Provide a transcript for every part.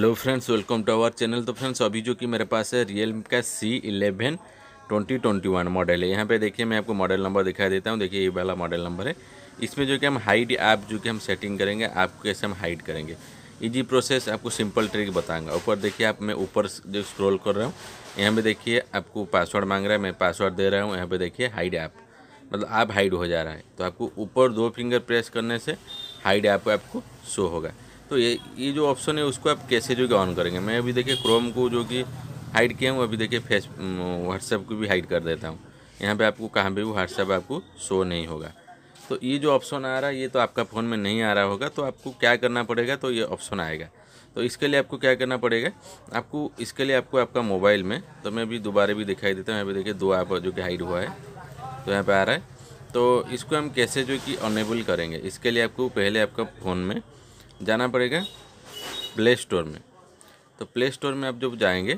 hello friends welcome to our channel तो friends अभी जो कि मेरे पास है रियल का C eleven twenty twenty one model है यहाँ पे देखिए मैं आपको मॉडल नंबर दिखा देता हूँ देखिए ये वाला मॉडल नंबर है इसमें जो कि हम हाइट ऐप जो कि हम सेटिंग करेंगे ऐप कैसे हम हाइट करेंगे इजी प्रोसेस आपको सिंपल ट्रिक बताऊंगा ऊपर देखिए आप मैं ऊपर जो स्क्रॉल कर रहा हूँ यहाँ पे देखिए आपको पासवर्ड मांग रहा है मैं पासवर्ड दे रहा हूँ यहाँ पे देखिए हाइड ऐप मतलब ऐप हाइड हो जा रहा है तो आपको ऊपर दो फिंगर प्रेस करने से हाइड ऐप आपको शो होगा तो ये ये जो ऑप्शन है उसको आप कैसे जो कि ऑन करेंगे मैं अभी देखिए क्रोम को जो कि हाइड किया हूँ अभी देखिए फेस व्हाट्सएप को भी हाइड कर देता हूँ यहाँ पे आपको कहाँ पे भी व्हाट्सएप आपको शो नहीं होगा तो ये जो ऑप्शन आ रहा है ये तो आपका फ़ोन में नहीं आ रहा होगा तो आपको क्या करना पड़ेगा तो ये ऑप्शन आएगा तो इसके लिए आपको क्या करना पड़ेगा आपको इसके लिए आपको आपका मोबाइल में तो मैं अभी दोबारा भी दिखाई देता हूँ यहाँ देखिए दो ऐप जो कि हाइड हुआ है तो यहाँ पर आ रहा है तो इसको हम कैसे जो कि अनेबल करेंगे इसके लिए आपको पहले आपका फ़ोन में जाना पड़ेगा प्ले स्टोर में तो प्ले स्टोर में आप जब जाएंगे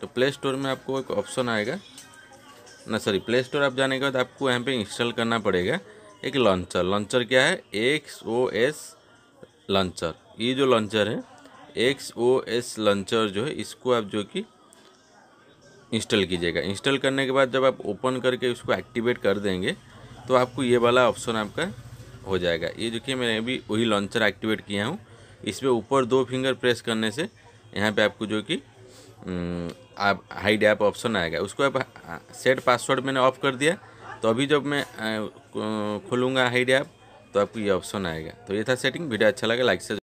तो प्ले स्टोर में आपको एक ऑप्शन आएगा ना सॉरी प्ले स्टोर आप जाने के बाद आपको यहाँ पे इंस्टॉल करना पड़ेगा एक लॉन्चर लॉन्चर क्या है एक्स ओ एस लॉन्चर ये जो लॉन्चर है एक्स ओ एस लॉन्चर जो है इसको आप जो कि इंस्टॉल कीजिएगा इंस्टॉल करने के बाद जब आप ओपन करके उसको एक्टिवेट कर देंगे तो आपको ये वाला ऑप्शन आपका हो जाएगा ये देखिए मैंने अभी वही लॉन्चर एक्टिवेट किया हूँ इस पर ऊपर दो फिंगर प्रेस करने से यहाँ पे आपको जो कि हम्म, आप हाइड ऐप ऑप्शन आएगा उसको आप सेट पासवर्ड मैंने ऑफ कर दिया तो अभी जब मैं खोलूँगा हाइड ऐप तो आपको ये ऑप्शन आएगा तो ये था सेटिंग वीडियो अच्छा लगा लाइक से